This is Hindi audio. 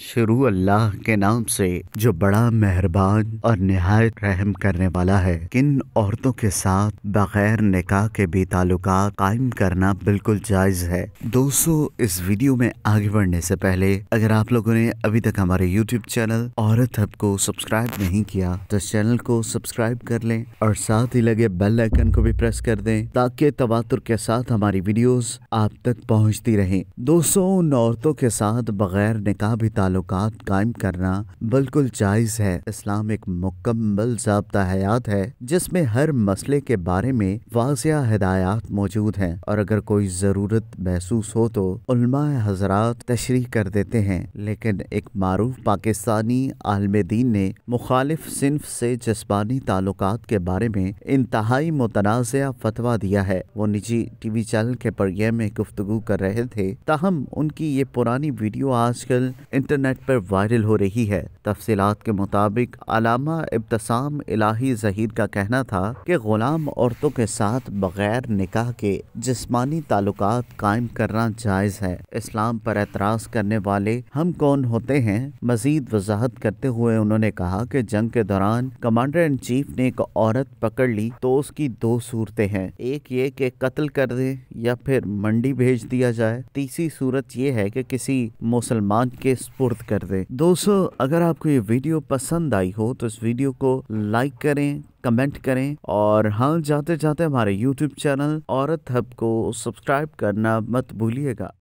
शुरू अल्लाह के नाम से जो बड़ा मेहरबान और नहायत रहम करने वाला है किन औरतों के साथ बगैर निकाह के भी ताल्लुक कायम करना बिल्कुल जायज़ है दोस्तों इस वीडियो में आगे बढ़ने से पहले अगर आप लोगों ने अभी तक हमारे यूट्यूब चैनल औरत हब को सब्सक्राइब नहीं किया तो चैनल को सब्सक्राइब कर लें और साथ ही लगे बेल आइकन को भी प्रेस कर दे ताकि तवातुर के साथ हमारी वीडियोज आप तक पहुँचती रहे दोस्तों उन औरतों के साथ बगैर निकाह भी ताल्लुक कायम करना बिल्कुल जायज़ है इस्लाम एक मुकम्मल जबता हयात है जिसमे हर मसले के बारे में वाजिया हदायत मौजूद है और अगर कोई ज़रूरत महसूस हो तो हजरात तशरी कर देते हैं लेकिन एक मरूफ पाकिस्तानी आलम दीन ने मुखालिफ सिंफ से जस्बानी ताल्लुक के बारे में इंतहाई मुतनाज़ फतवा दिया है वो निजी टी वी चैनल के प्रोग्राम में गुफ्तु कर रहे थे ताहम उनकी ये पुरानी वीडियो आजकल इंटर इंटरनेट पर वायरल हो रही है तफसीत के मुताबिक अलामा इब्तसाम इलाही जहीर का कहना था कि गुलाम औरतों के साथ बगैर निकाह के जिस्मानी ताल्लुक कायम करना जायज़ है इस्लाम पर एतराज़ करने वाले हम कौन होते हैं मजीद वजाहत करते हुए उन्होंने कहा कि जंग के दौरान कमांडर इन चीफ ने एक औरत पकड़ ली तो उसकी दो सूरतें हैं एक ये कि कत्ल कर दे या फिर मंडी भेज दिया जाए तीसरी सूरत यह है कि किसी मुसलमान के सुपुर्द कर दे दोस्तों अगर आपको ये वीडियो पसंद आई हो तो इस वीडियो को लाइक करें कमेंट करें और हम हाँ, जाते जाते हमारे यूट्यूब चैनल औरत हब को सब्सक्राइब करना मत भूलिएगा